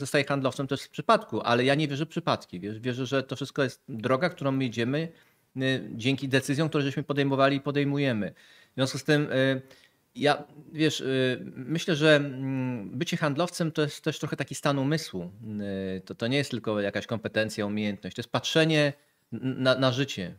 zostaje handlowcem też w przypadku, ale ja nie wierzę w przypadki. Wiesz, wierzę, że to wszystko jest droga, którą my idziemy y, dzięki decyzjom, które żeśmy podejmowali i podejmujemy. W związku z tym y, ja, wiesz, y, myślę, że mm, bycie handlowcem to jest też trochę taki stan umysłu. To, to nie jest tylko jakaś kompetencja, umiejętność. To jest patrzenie na, na życie.